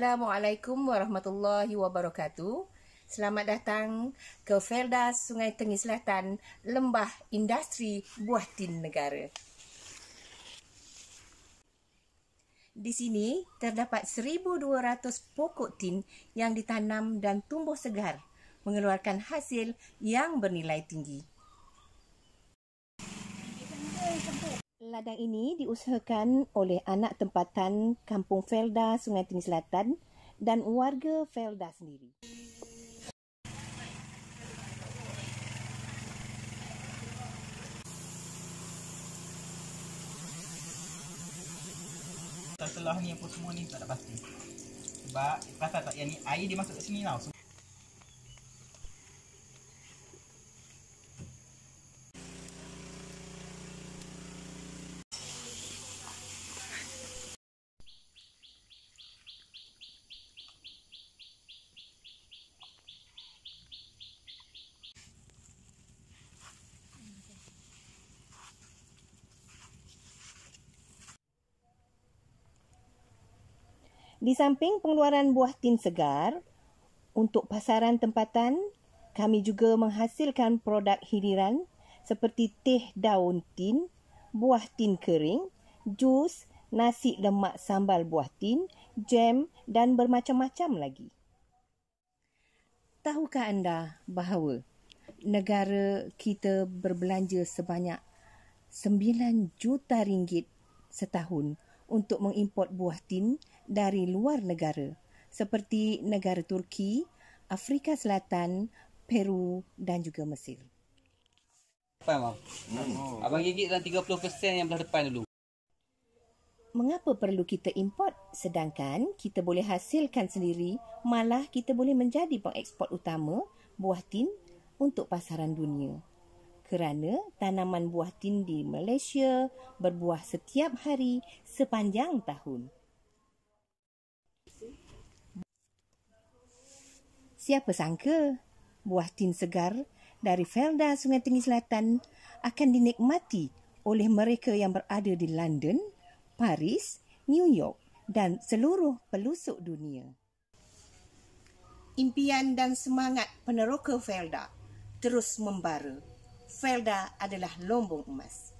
Assalamualaikum warahmatullahi wabarakatuh. Selamat datang ke Felda Sungai Tengi Selatan, Lembah Industri Buah Tin Negara. Di sini terdapat 1200 pokok tin yang ditanam dan tumbuh segar, mengeluarkan hasil yang bernilai tinggi. Ladang ini diusahakan oleh anak tempatan Kampung Felda, Sungai Tinggi Selatan dan warga Felda sendiri. Setelah ni apa semua ni tak ada pasti. Sebab kata tak yang ni air dia masuk kat sini tau. Lah. So, Di samping pengeluaran buah tin segar, untuk pasaran tempatan, kami juga menghasilkan produk hiliran seperti teh daun tin, buah tin kering, jus, nasi lemak sambal buah tin, jam dan bermacam-macam lagi. Tahukah anda bahawa negara kita berbelanja sebanyak 9 juta ringgit setahun untuk mengimport buah tin dari luar negara seperti negara Turki, Afrika Selatan, Peru dan juga Mesir. Faham, Abang? Hmm. Abang gigit dalam 30% yang belah depan dulu. Mengapa perlu kita import sedangkan kita boleh hasilkan sendiri malah kita boleh menjadi pengekspor utama buah tin untuk pasaran dunia. Kerana tanaman buah tin di Malaysia berbuah setiap hari sepanjang tahun. Siapa sangka buah tin segar dari Felda Sungai Tinggi Selatan akan dinikmati oleh mereka yang berada di London, Paris, New York dan seluruh pelusuk dunia. Impian dan semangat peneroka Felda terus membara. Felda adalah lombong emas.